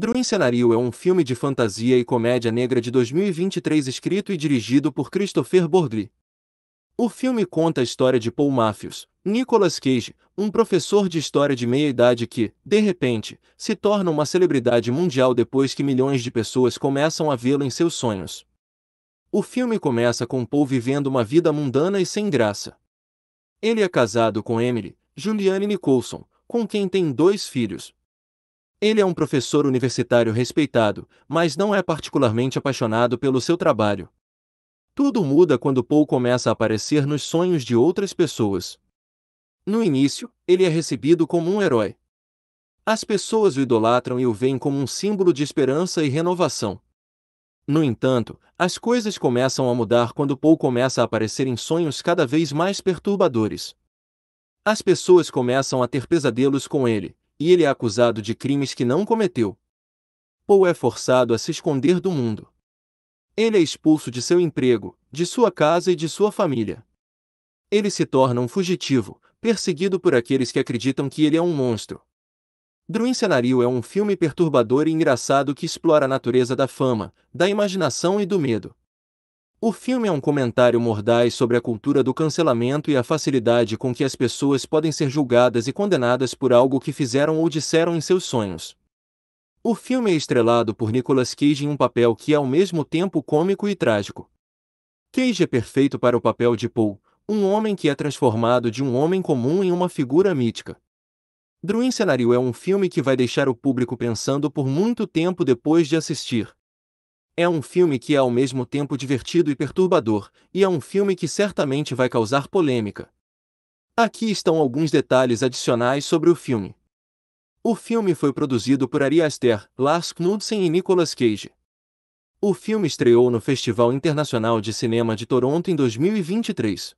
Druin Cenario é um filme de fantasia e comédia negra de 2023 escrito e dirigido por Christopher Bordry. O filme conta a história de Paul Mafios, Nicolas Cage, um professor de história de meia-idade que, de repente, se torna uma celebridade mundial depois que milhões de pessoas começam a vê-lo em seus sonhos. O filme começa com Paul vivendo uma vida mundana e sem graça. Ele é casado com Emily, Juliane Nicholson, com quem tem dois filhos, ele é um professor universitário respeitado, mas não é particularmente apaixonado pelo seu trabalho. Tudo muda quando Paul começa a aparecer nos sonhos de outras pessoas. No início, ele é recebido como um herói. As pessoas o idolatram e o veem como um símbolo de esperança e renovação. No entanto, as coisas começam a mudar quando Paul começa a aparecer em sonhos cada vez mais perturbadores. As pessoas começam a ter pesadelos com ele, e ele é acusado de crimes que não cometeu. Paul é forçado a se esconder do mundo. Ele é expulso de seu emprego, de sua casa e de sua família. Ele se torna um fugitivo, perseguido por aqueles que acreditam que ele é um monstro. Druin Cenario é um filme perturbador e engraçado que explora a natureza da fama, da imaginação e do medo. O filme é um comentário mordaz sobre a cultura do cancelamento e a facilidade com que as pessoas podem ser julgadas e condenadas por algo que fizeram ou disseram em seus sonhos. O filme é estrelado por Nicolas Cage em um papel que é ao mesmo tempo cômico e trágico. Cage é perfeito para o papel de Paul, um homem que é transformado de um homem comum em uma figura mítica. Druin Cenário é um filme que vai deixar o público pensando por muito tempo depois de assistir. É um filme que é ao mesmo tempo divertido e perturbador, e é um filme que certamente vai causar polêmica. Aqui estão alguns detalhes adicionais sobre o filme. O filme foi produzido por Ari Aster, Lars Knudsen e Nicolas Cage. O filme estreou no Festival Internacional de Cinema de Toronto em 2023.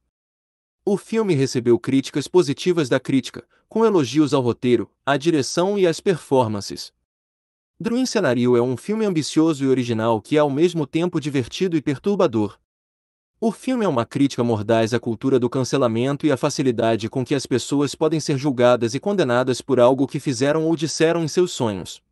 O filme recebeu críticas positivas da crítica, com elogios ao roteiro, à direção e às performances. Druin Scenario é um filme ambicioso e original que é ao mesmo tempo divertido e perturbador. O filme é uma crítica mordaz à cultura do cancelamento e à facilidade com que as pessoas podem ser julgadas e condenadas por algo que fizeram ou disseram em seus sonhos.